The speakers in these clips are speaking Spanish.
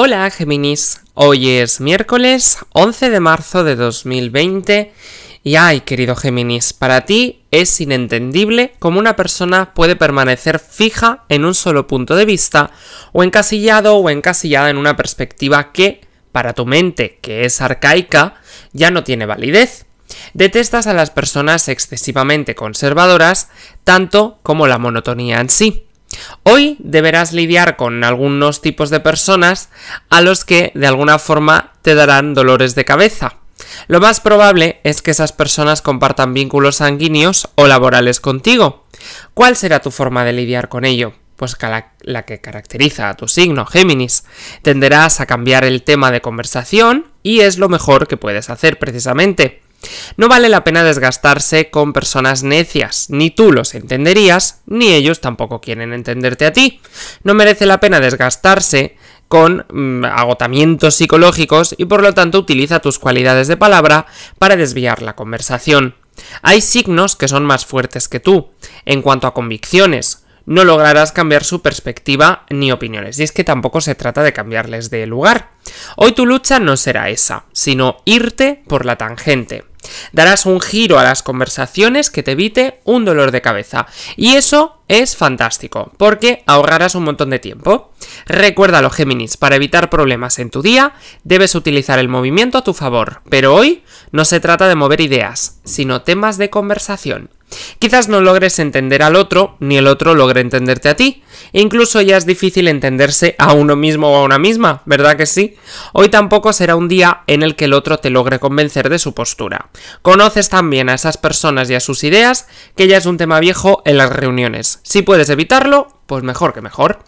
Hola Géminis, hoy es miércoles 11 de marzo de 2020 y ay querido Géminis, para ti es inentendible cómo una persona puede permanecer fija en un solo punto de vista o encasillado o encasillada en una perspectiva que, para tu mente, que es arcaica, ya no tiene validez. Detestas a las personas excesivamente conservadoras, tanto como la monotonía en sí. Hoy deberás lidiar con algunos tipos de personas a los que de alguna forma te darán dolores de cabeza. Lo más probable es que esas personas compartan vínculos sanguíneos o laborales contigo. ¿Cuál será tu forma de lidiar con ello? Pues la, que caracteriza a tu signo, Géminis. Tenderás a cambiar el tema de conversación y es lo mejor que puedes hacer precisamente. No vale la pena desgastarse con personas necias, ni tú los entenderías, ni ellos tampoco quieren entenderte a ti. No merece la pena desgastarse con mm, agotamientos psicológicos y por lo tanto utiliza tus cualidades de palabra para desviar la conversación. Hay signos que son más fuertes que tú, en cuanto a convicciones, no lograrás cambiar su perspectiva ni opiniones. Y es que tampoco se trata de cambiarles de lugar. Hoy tu lucha no será esa, sino irte por la tangente. Darás un giro a las conversaciones que te evite un dolor de cabeza. Y eso es fantástico, porque ahorrarás un montón de tiempo. Recuérdalo, Géminis, para evitar problemas en tu día, debes utilizar el movimiento a tu favor. Pero hoy no se trata de mover ideas, sino temas de conversación. Quizás no logres entender al otro, ni el otro logre entenderte a ti. E incluso ya es difícil entenderse a uno mismo o a una misma, ¿verdad que sí? Hoy tampoco será un día en el que el otro te logre convencer de su postura. Conoces también a esas personas y a sus ideas, que ya es un tema viejo en las reuniones. Si puedes evitarlo, pues mejor que mejor.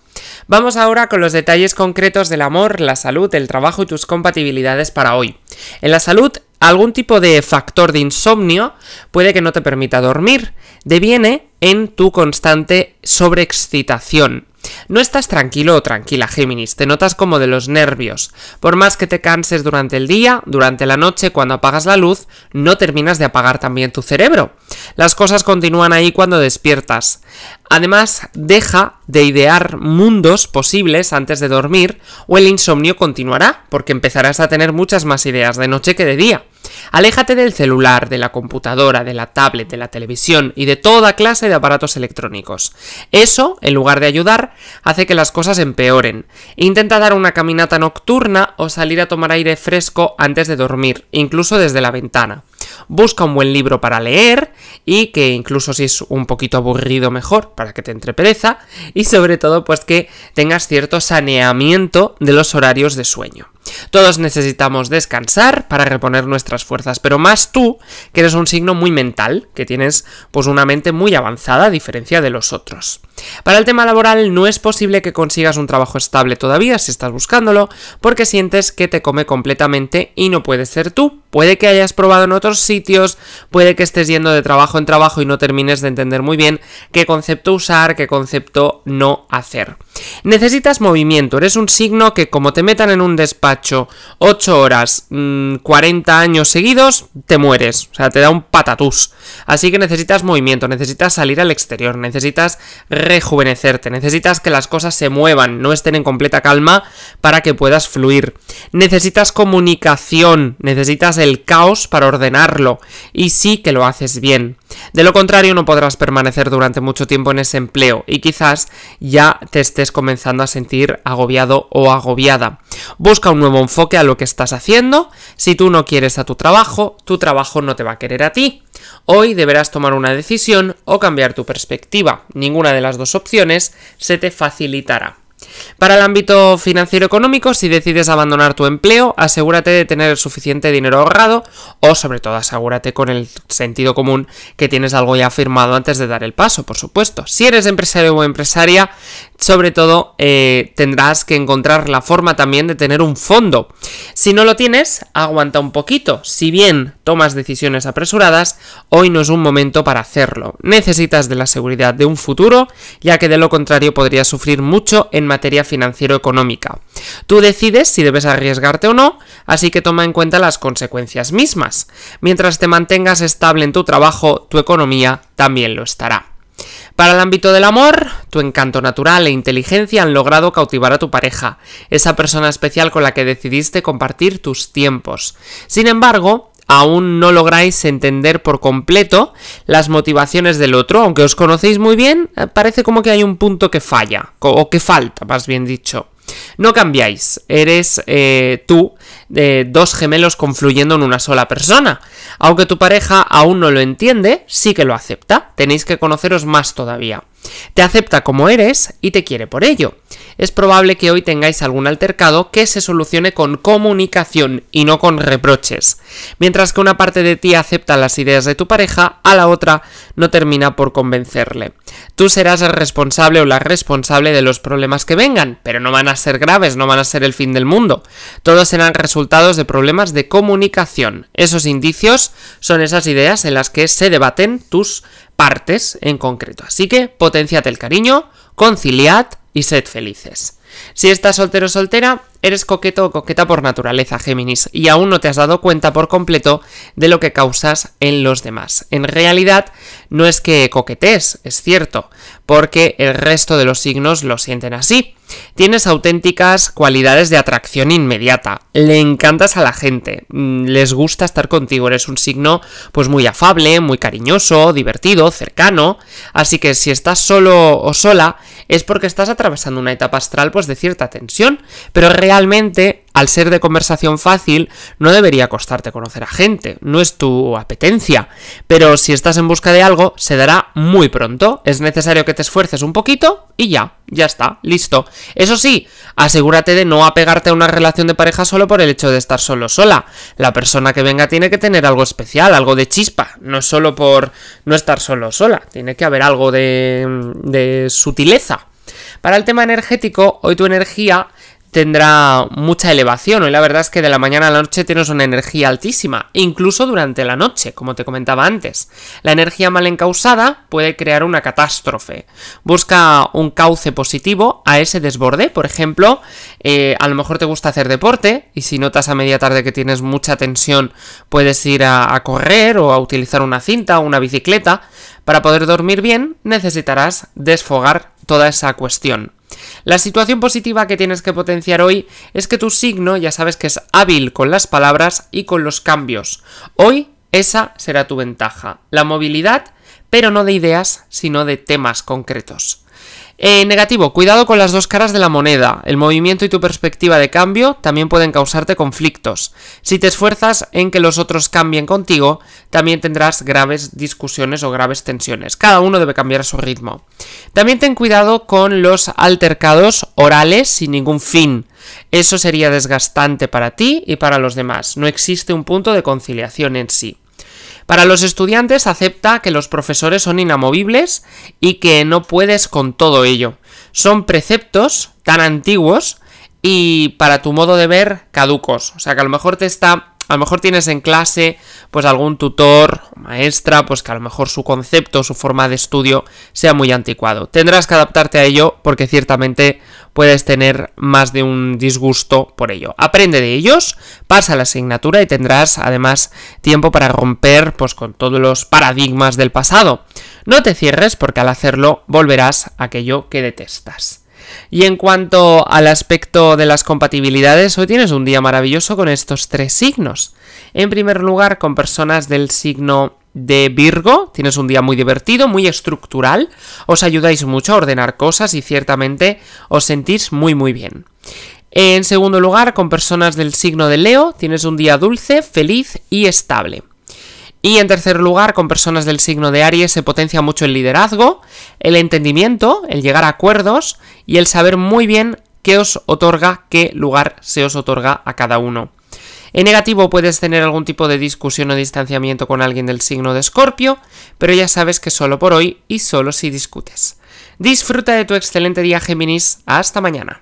Vamos ahora con los detalles concretos del amor, la salud, el trabajo y tus compatibilidades para hoy. En la salud, Algún tipo de factor de insomnio puede que no te permita dormir. Deviene en tu constante sobreexcitación. No estás tranquilo o tranquila, Géminis, te notas como de los nervios. Por más que te canses durante el día, durante la noche, cuando apagas la luz, no terminas de apagar también tu cerebro. Las cosas continúan ahí cuando despiertas. Además, deja de idear mundos posibles antes de dormir o el insomnio continuará, porque empezarás a tener muchas más ideas de noche que de día. Aléjate del celular, de la computadora, de la tablet, de la televisión y de toda clase de aparatos electrónicos. Eso, en lugar de ayudar, hace que las cosas empeoren. Intenta dar una caminata nocturna o salir a tomar aire fresco antes de dormir, incluso desde la ventana busca un buen libro para leer y que incluso si es un poquito aburrido mejor para que te entrepereza y sobre todo pues que tengas cierto saneamiento de los horarios de sueño. Todos necesitamos descansar para reponer nuestras fuerzas, pero más tú, que eres un signo muy mental, que tienes pues una mente muy avanzada a diferencia de los otros. Para el tema laboral no es posible que consigas un trabajo estable todavía si estás buscándolo, porque sientes que te come completamente y no puedes ser tú. Puede que hayas probado en otros sitios, puede que estés yendo de trabajo en trabajo y no termines de entender muy bien qué concepto usar, qué concepto no hacer. Necesitas movimiento, eres un signo que como te metan en un despacho 8 horas, 40 mm, años seguidos, te mueres, o sea, te da un patatús. Así que necesitas movimiento, necesitas salir al exterior, necesitas rejuvenecerte, necesitas que las cosas se muevan, no estén en completa calma para que puedas fluir. Necesitas comunicación, necesitas el caos para ordenar y sí que lo haces bien. De lo contrario, no podrás permanecer durante mucho tiempo en ese empleo y quizás ya te estés comenzando a sentir agobiado o agobiada. Busca un nuevo enfoque a lo que estás haciendo. Si tú no quieres a tu trabajo, tu trabajo no te va a querer a ti. Hoy deberás tomar una decisión o cambiar tu perspectiva. Ninguna de las dos opciones se te facilitará. Para el ámbito financiero económico, si decides abandonar tu empleo, asegúrate de tener el suficiente dinero ahorrado o sobre todo asegúrate con el sentido común que tienes algo ya firmado antes de dar el paso, por supuesto. Si eres empresario o empresaria, sobre todo eh, tendrás que encontrar la forma también de tener un fondo. Si no lo tienes, aguanta un poquito. Si bien tomas decisiones apresuradas, hoy no es un momento para hacerlo. Necesitas de la seguridad de un futuro, ya que de lo contrario podrías sufrir mucho en materia financiero-económica. Tú decides si debes arriesgarte o no, así que toma en cuenta las consecuencias mismas. Mientras te mantengas estable en tu trabajo, tu economía también lo estará. Para el ámbito del amor, tu encanto natural e inteligencia han logrado cautivar a tu pareja, esa persona especial con la que decidiste compartir tus tiempos. Sin embargo, aún no lográis entender por completo las motivaciones del otro, aunque os conocéis muy bien, eh, parece como que hay un punto que falla, o que falta, más bien dicho. No cambiáis, eres eh, tú, eh, dos gemelos confluyendo en una sola persona. Aunque tu pareja aún no lo entiende, sí que lo acepta, tenéis que conoceros más todavía. Te acepta como eres y te quiere por ello es probable que hoy tengáis algún altercado que se solucione con comunicación y no con reproches. Mientras que una parte de ti acepta las ideas de tu pareja, a la otra no termina por convencerle. Tú serás el responsable o la responsable de los problemas que vengan, pero no van a ser graves, no van a ser el fin del mundo. Todos serán resultados de problemas de comunicación. Esos indicios son esas ideas en las que se debaten tus partes en concreto. Así que potenciate el cariño, conciliad, y sed felices. Si estás soltero o soltera, eres coqueto o coqueta por naturaleza, Géminis, y aún no te has dado cuenta por completo de lo que causas en los demás. En realidad, no es que coquetes, es cierto, porque el resto de los signos lo sienten así. Tienes auténticas cualidades de atracción inmediata, le encantas a la gente, mm, les gusta estar contigo, eres un signo pues muy afable, muy cariñoso, divertido, cercano, así que si estás solo o sola es porque estás atravesando una etapa astral pues de cierta tensión, pero realmente al ser de conversación fácil, no debería costarte conocer a gente, no es tu apetencia, pero si estás en busca de algo, se dará muy pronto, es necesario que te esfuerces un poquito y ya, ya está, listo. Eso sí, asegúrate de no apegarte a una relación de pareja solo por el hecho de estar solo sola. La persona que venga tiene que tener algo especial, algo de chispa, no solo por no estar solo sola, tiene que haber algo de, de sutileza. Para el tema energético, hoy tu energía tendrá mucha elevación. Hoy la verdad es que de la mañana a la noche tienes una energía altísima, incluso durante la noche, como te comentaba antes. La energía mal encausada puede crear una catástrofe. Busca un cauce positivo a ese desborde, por ejemplo, eh, a lo mejor te gusta hacer deporte y si notas a media tarde que tienes mucha tensión, puedes ir a correr o a utilizar una cinta o una bicicleta. Para poder dormir bien necesitarás desfogar toda esa cuestión. La situación positiva que tienes que potenciar hoy es que tu signo ya sabes que es hábil con las palabras y con los cambios. Hoy esa será tu ventaja, la movilidad, pero no de ideas, sino de temas concretos. Eh, negativo, cuidado con las dos caras de la moneda. El movimiento y tu perspectiva de cambio también pueden causarte conflictos. Si te esfuerzas en que los otros cambien contigo, también tendrás graves discusiones o graves tensiones. Cada uno debe cambiar a su ritmo. También ten cuidado con los altercados orales sin ningún fin. Eso sería desgastante para ti y para los demás. No existe un punto de conciliación en sí. Para los estudiantes acepta que los profesores son inamovibles y que no puedes con todo ello. Son preceptos tan antiguos y para tu modo de ver caducos. O sea que a lo mejor te está a lo mejor tienes en clase pues algún tutor maestra, pues que a lo mejor su concepto, su forma de estudio sea muy anticuado. Tendrás que adaptarte a ello porque ciertamente puedes tener más de un disgusto por ello. Aprende de ellos, pasa la asignatura y tendrás además tiempo para romper pues con todos los paradigmas del pasado. No te cierres porque al hacerlo volverás a aquello que detestas. Y en cuanto al aspecto de las compatibilidades, hoy tienes un día maravilloso con estos tres signos. En primer lugar, con personas del signo de Virgo, tienes un día muy divertido, muy estructural, os ayudáis mucho a ordenar cosas y ciertamente os sentís muy muy bien. En segundo lugar, con personas del signo de Leo, tienes un día dulce, feliz y estable. Y en tercer lugar, con personas del signo de Aries se potencia mucho el liderazgo, el entendimiento, el llegar a acuerdos y el saber muy bien qué os otorga, qué lugar se os otorga a cada uno. En negativo puedes tener algún tipo de discusión o distanciamiento con alguien del signo de Escorpio, pero ya sabes que solo por hoy y solo si discutes. Disfruta de tu excelente día Géminis. Hasta mañana.